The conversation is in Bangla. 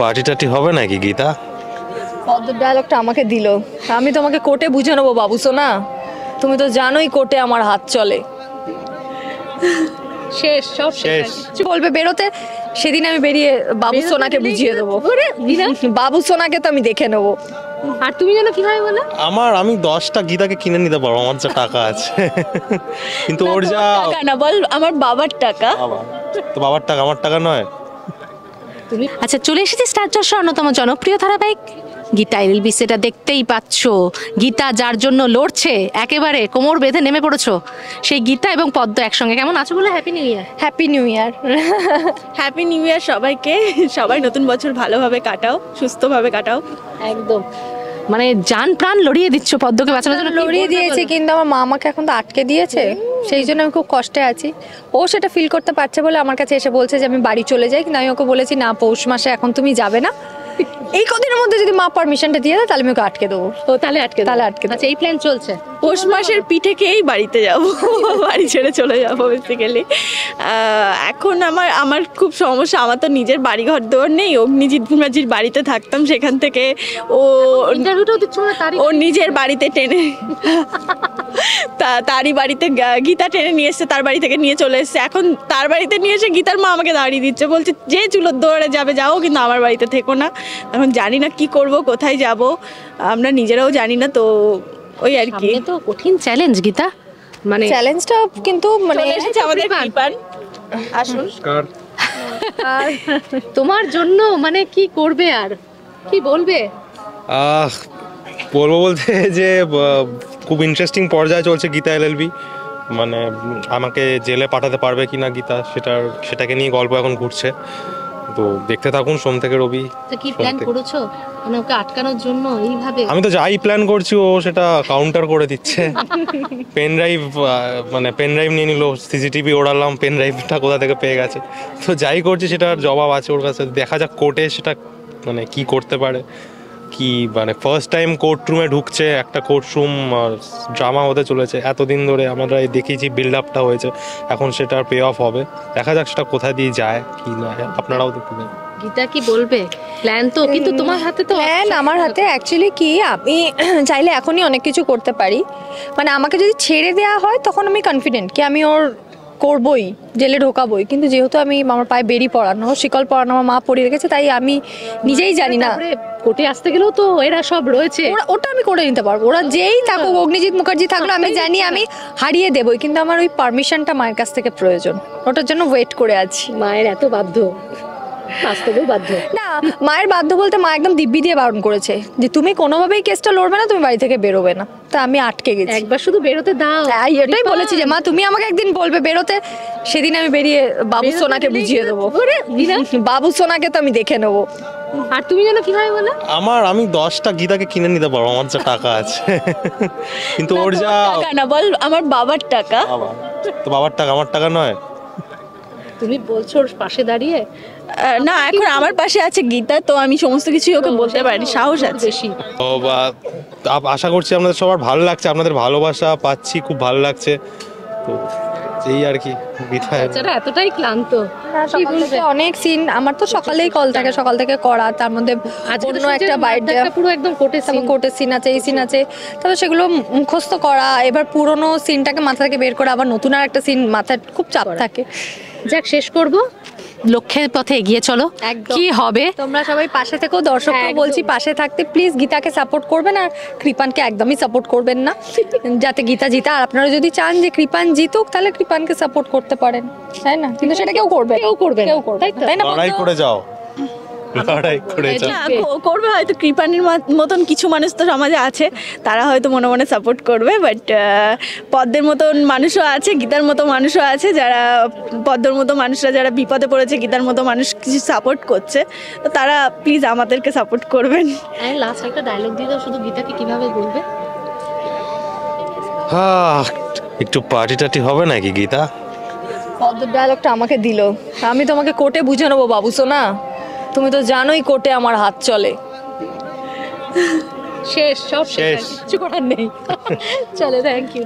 পার্টি টাটি হবে নাকি গীতা পদ্মর ডায়লগটা আমাকে দিল আমি তোমাকে কোর্টে বুঝে নেবো বাবু সোনা তুমি তো জানোই কোর্টে আমার হাত চলে শেষ সব শেষ বলবে বেরোতে সেদিন আমি বেরিয়ে বাবু সোনাকে বুঝিয়ে দেবো বাবু সোনাকে তো আমি দেখে নেবো আর তুমি যেন কিভাবে বলো আমার আমি দশটা গীতাকে কিনে নিতে পারবো আমার যা টাকা আছে কিন্তু ওর যা টাকা না বল আমার বাবার টাকা তো বাবার টাকা আমার টাকা নয় তুমি আচ্ছা চলে এসেছি স্টার জলসার অন্যতম জনপ্রিয় ধারাবাহিক গীতা বি সেটা দেখতেই পাচ্ছ গীতা যার জন্য লড়ছে একেবারে কোমর বেঁধে নেমে পড়েছো সেই গীতা এবং পদ্ম একসঙ্গে কেমন আছো বলে happy new year happy new year happy new year সবাইকে সবাই নতুন বছর ভালোভাবে কাটাও সুস্থভাবে কাটাও একদম মানে যান প্রাণ লড়িয়ে দিচ্ছ পদ্মকে বাঁচানোর জন্য লড়িয়ে দিয়েছে কিন্তু আমার মা আমাকে এখন তো আটকে দিয়েছে সেই জন্য আমি খুব কষ্টে আছি ও সেটা ফিল করতে পারছে বলে আমার কাছে এসে বলছে যে আমি বাড়ি চলে যাই কিন্তু আমি ওকে বলেছি না পৌষ মাসে এখন তুমি যাবে না এই কদিনের মধ্যে যদি মা পারমিশনটা দিয়ে দেয় তাহলে আমি ওকে আটকে দেবো ও তাহলে আটকে তাহলে আটকে আচ্ছা এই প্ল্যান চলছে পৌষ মাসের পিঠে খেয়েই বাড়িতে যাব বাড়ি ছেড়ে চলে যাব বেসিক্যালি এখন আমার আমার খুব সমস্যা আমার তো নিজের বাড়ি ঘর দেওয়ার নেই অগ্নিজিৎ ভুমাজির বাড়িতে থাকতাম সেখান থেকে ও ও নিজের বাড়িতে টেনে তা তারই বাড়িতে গীতা টেনে নিয়ে এসছে তার বাড়ি থেকে নিয়ে চলে এসছে এখন তার বাড়িতে নিয়ে এসে গীতার মা আমাকে দাঁড়িয়ে দিচ্ছে বলছে যে চুলোর দৌড়ে যাবে যাও কিন্তু আমার বাড়িতে থেকো না এখন জানি না কি করব কোথায় যাব আমরা নিজেরাও জানি না তো ওই আর কি তো কঠিন চ্যালেঞ্জ গীতা মানে চ্যালেঞ্জটা কিন্তু মানে আমাদের আসুন তোমার জন্য মানে কি করবে আর কি বলবে আহ বলবো বলতে যে খুব ইন্টারেস্টিং পর্যায়ে চলছে গীতা এলএলবি মানে আমাকে জেলে পাঠাতে পারবে কি না গীতা সেটার সেটাকে নিয়ে গল্প এখন ঘুরছে তো দেখতে থাকুন সোম থেকে রবি কি প্ল্যান করেছো মানে ওকে আটকানোর জন্য এইভাবে আমি তো যাই প্ল্যান করছি ও সেটা কাউন্টার করে দিচ্ছে পেন ড্রাইভ মানে পেন ড্রাইভ নিয়ে নিল সিসিটিভি ওড়ালাম পেন ড্রাইভটা কোথা থেকে পেয়ে গেছে তো যাই করছি সেটার জবাব আছে ওর কাছে দেখা যাক কোর্টে সেটা মানে কি করতে পারে কি মানে ফার্স্ট টাইম কোর্টরুমে ঢুকছে একটা কোর্টরুম ড্রামা হতে চলেছে এতদিন ধরে আমরা দেখেছি বিল্ড আপটা হয়েছে এখন সেটা পে অফ হবে দেখা যাক সেটা কোথায় দিয়ে যায় কি না আপনারাও দেখবেন গীতা কি বলবে প্ল্যান তো কিন্তু তোমার হাতে তো প্ল্যান আমার হাতে অ্যাকচুয়ালি কি আমি চাইলে এখনই অনেক কিছু করতে পারি মানে আমাকে যদি ছেড়ে দেওয়া হয় তখন আমি কনফিডেন্ট কি আমি ওর করবই জেলে ঢোকাবই কিন্তু যেহেতু আমি আমার পায়ে বেরি পড়ানো শিকল পড়ানো আমার মা পড়িয়ে রেখেছে তাই আমি নিজেই জানি না কোটে আসতে গেলেও তো এরা সব রয়েছে ওটা আমি করে নিতে পারবো ওরা যেই আচ্ছা। থাকুক অগ্নিজিৎ মুখার্জি থাকলো আমি জানি আমি হারিয়ে দেবই কিন্তু আমার ওই পারমিশনটা মায়ের কাছ থেকে প্রয়োজন ওটার জন্য ওয়েট করে আছি মায়ের এত বাধ্য বাস্তবেও বাধ্য না মায়ের বাধ্য বলতে মা একদম দিব্যি দিয়ে বারণ করেছে যে তুমি কোনোভাবেই কেসটা লড়বে না তুমি বাড়ি থেকে বেরোবে না তা আমি আটকে গেছি একবার শুধু বেরোতে দাও হ্যাঁ, এটাই বলেছি যে মা তুমি আমাকে একদিন বলবে বেরোতে সেদিন আমি বেরিয়ে বাবু সোনাকে বুঝিয়ে দেবো বাবু সোনাকে তো আমি দেখে নেবো আর তুমি যেন কিভাবে বলো আমার আমি দশটা গীতাকে কিনে নিতে পারবো আমার যা টাকা আছে কিন্তু ওর যা টাকা না বল আমার বাবার টাকা তো বাবার টাকা আমার টাকা নয় তুমি বলছো ওর পাশে দাঁড়িয়ে না এখন আমার পাশে আছে গীতা তো আমি সমস্ত কিছুই ওকে বলতে পারি সাহস আছে ও বা আশা করছি আপনাদের সবার ভালো লাগছে আপনাদের ভালোবাসা পাচ্ছি খুব ভালো লাগছে তো এই আর কি হ্যাঁ। এতটাই ক্লান্ত হ্যাঁ, অনেক সিন আমার তো সকালেই কল থাকে সকাল থেকে করা তার মধ্যে অন্য একটা বাইট পুরো একদম কোটে কোটে সিন আছে এই সিন আছে তারপর সেগুলো মুখস্থ করা এবার পুরনো সিনটাকে মাথা থেকে বের করা আবার নতুন আর একটা সিন মাথায় খুব চাপ থাকে যাক শেষ করবো লক্ষ্যের পথে এগিয়ে চলো কি হবে তোমরা সবাই পাশে থেকেও দর্শক বলছি পাশে থাকতে প্লিজ গীতাকে সাপোর্ট করবেন আর কৃপানকে একদমই সাপোর্ট করবেন না যাতে গীতা জিতা আর আপনারা যদি চান যে কৃপান জিতুক তাহলে কৃপানকে সাপোর্ট করতে পারেন তাই না কিন্তু সেটা কেউ করবে কেউ করবে কেউ করবে তাই না করে যাও লড়াই করেছে করবে হয়তো কৃপানির মতন কিছু মানুষ তো সমাজে আছে তারা হয়তো মনে মনে সাপোর্ট করবে বাট পদ্মের মতন মানুষও আছে গীতার মতো মানুষও আছে যারা পদ্মর মতো মানুষরা যারা বিপদে পড়েছে গীতার মতো মানুষ কিছু সাপোর্ট করছে তো তারা প্লিজ আমাদেরকে সাপোর্ট করবেন লাস্ট একটা ডায়লগ দিয়ে দাও শুধু গীতাকে কিভাবে বলবে একটু পার্টি টাটি হবে নাকি গীতা পদ্মের ডায়লগটা আমাকে দিল আমি তোমাকে কোর্টে বুঝে নেবো বাবু সোনা তুমি তো জানোই কোর্টে আমার হাত চলে শেষ সব শেষ কিছু করার নেই চলে থ্যাংক ইউ